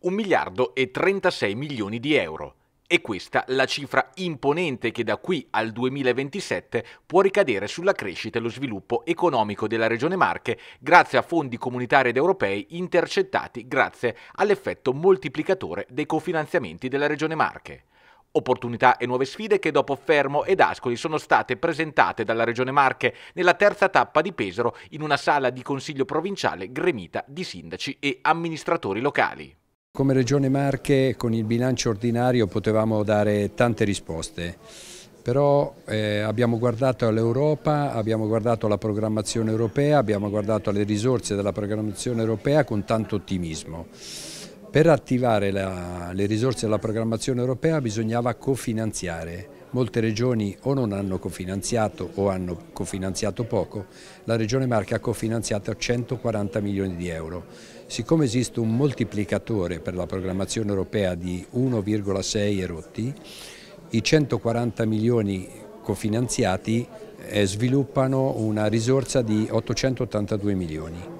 1 miliardo e 36 milioni di euro. E questa la cifra imponente che da qui al 2027 può ricadere sulla crescita e lo sviluppo economico della Regione Marche grazie a fondi comunitari ed europei intercettati grazie all'effetto moltiplicatore dei cofinanziamenti della Regione Marche. Opportunità e nuove sfide che dopo Fermo ed Ascoli sono state presentate dalla Regione Marche nella terza tappa di Pesaro in una sala di consiglio provinciale gremita di sindaci e amministratori locali. Come Regione Marche con il bilancio ordinario potevamo dare tante risposte, però eh, abbiamo guardato all'Europa, abbiamo guardato alla programmazione europea, abbiamo guardato alle risorse della programmazione europea con tanto ottimismo. Per attivare la, le risorse della programmazione europea bisognava cofinanziare Molte regioni o non hanno cofinanziato o hanno cofinanziato poco, la Regione Marche ha cofinanziato 140 milioni di euro. Siccome esiste un moltiplicatore per la programmazione europea di 1,6 erotti, i 140 milioni cofinanziati eh, sviluppano una risorsa di 882 milioni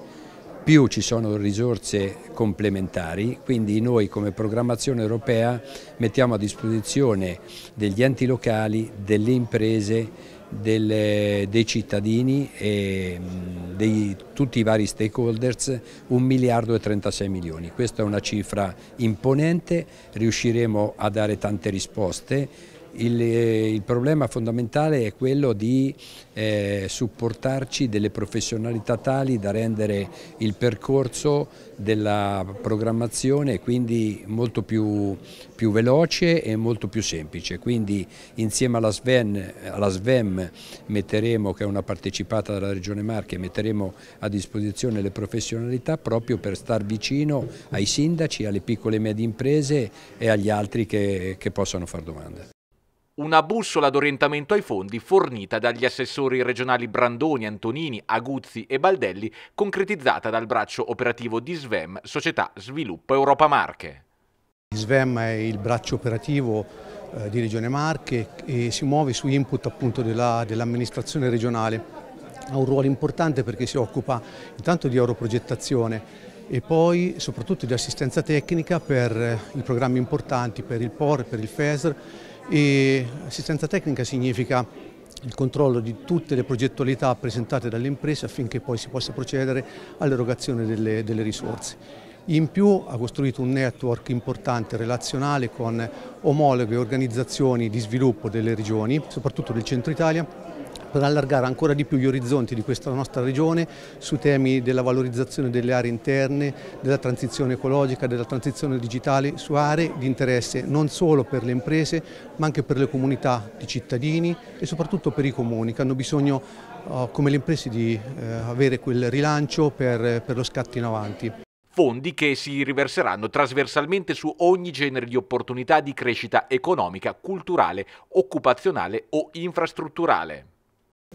più ci sono risorse complementari, quindi noi come programmazione europea mettiamo a disposizione degli enti locali, delle imprese, delle, dei cittadini e mm, di tutti i vari stakeholders 1 miliardo e 36 milioni. Questa è una cifra imponente, riusciremo a dare tante risposte il, eh, il, problema fondamentale è quello di eh, supportarci delle professionalità tali da rendere il percorso della programmazione quindi molto più, più veloce e molto più semplice. Quindi insieme alla, Sven, alla SVEM metteremo, che è una partecipata della Regione Marche, metteremo a disposizione le professionalità proprio per star vicino ai sindaci, alle piccole e medie imprese e agli altri che, che possano fare domande una bussola d'orientamento ai fondi fornita dagli assessori regionali Brandoni, Antonini, Aguzzi e Baldelli, concretizzata dal braccio operativo di Svem, Società Sviluppo Europa Marche. Svem è il braccio operativo eh, di Regione Marche e si muove su input dell'amministrazione dell regionale. Ha un ruolo importante perché si occupa intanto di europrogettazione e poi soprattutto di assistenza tecnica per eh, i programmi importanti, per il POR, per il FESR e assistenza tecnica significa il controllo di tutte le progettualità presentate dalle imprese affinché poi si possa procedere all'erogazione delle, delle risorse. In più ha costruito un network importante relazionale con omologhe organizzazioni di sviluppo delle regioni, soprattutto del centro Italia, per allargare ancora di più gli orizzonti di questa nostra regione su temi della valorizzazione delle aree interne, della transizione ecologica, della transizione digitale, su aree di interesse non solo per le imprese ma anche per le comunità di cittadini e soprattutto per i comuni che hanno bisogno eh, come le imprese di eh, avere quel rilancio per, lo scatto in avanti fondi che si riverseranno trasversalmente su ogni genere di opportunità di crescita economica, culturale, occupazionale o infrastrutturale.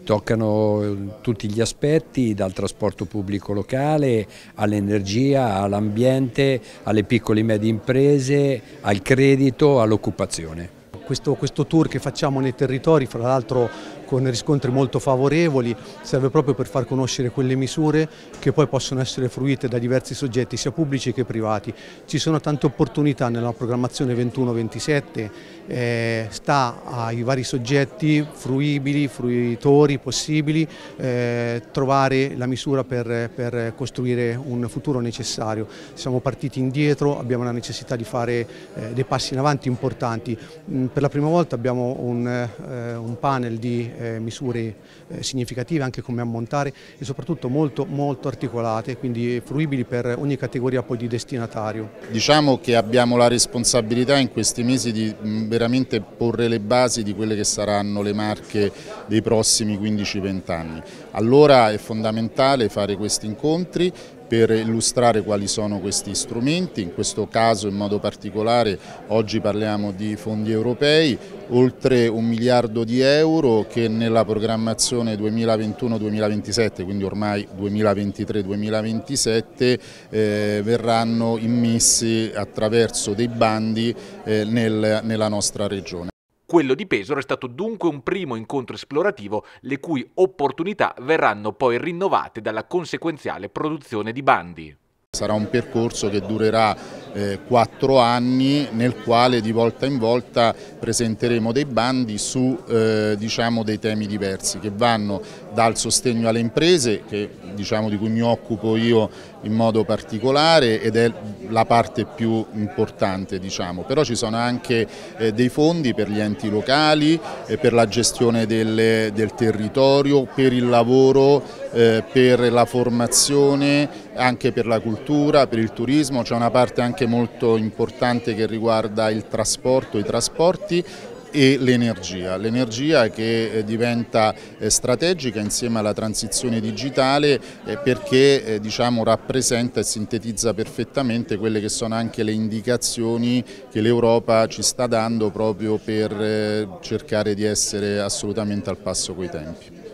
Toccano eh, tutti gli aspetti, dal trasporto pubblico locale all'energia, all'ambiente, alle piccole e medie imprese, al credito, all'occupazione. Questo, questo, tour che facciamo nei territori, fra l'altro con riscontri molto favorevoli, serve proprio per far conoscere quelle misure che poi possono essere fruite da diversi soggetti sia pubblici che privati. Ci sono tante opportunità nella programmazione 21-27, eh, sta ai vari soggetti fruibili, fruitori possibili, eh, trovare la misura per, per costruire un futuro necessario. Siamo partiti indietro, abbiamo la necessità di fare eh, dei passi in avanti importanti. Mm, per la prima volta abbiamo un, eh, un panel di eh, misure eh, significative anche come ammontare e soprattutto molto, molto articolate, quindi fruibili per ogni categoria poi di destinatario. Diciamo che abbiamo la responsabilità in questi mesi di mm, veramente porre le basi di quelle che saranno le marche dei prossimi 15-20 anni. Allora è fondamentale fare questi incontri per illustrare quali sono questi strumenti, in questo caso in modo particolare oggi parliamo di fondi europei, oltre un miliardo di euro che nella programmazione 2021-2027, quindi ormai 2023-2027, eh, verranno immessi attraverso dei bandi eh, nel, nella nostra regione. Quello di Pesaro è stato dunque un primo incontro esplorativo le cui opportunità verranno poi rinnovate dalla conseguenziale produzione di bandi. Sarà un percorso che durerà eh, quattro anni nel quale di volta in volta presenteremo dei bandi su eh, diciamo, dei temi diversi che vanno dal sostegno alle imprese che, diciamo, di cui mi occupo io in modo particolare ed è la parte più importante diciamo. però ci sono anche eh, dei fondi per gli enti locali, eh, per la gestione delle, del territorio, per il lavoro, eh, per la formazione, anche per la cultura, per il turismo, c'è una parte anche parte molto importante che riguarda il trasporto, i trasporti e l'energia, l'energia che eh, diventa eh, strategica insieme alla transizione digitale eh, perché diciamo, rappresenta e sintetizza perfettamente quelle che sono anche le indicazioni che l'Europa ci sta dando proprio per cercare di essere assolutamente al passo coi tempi.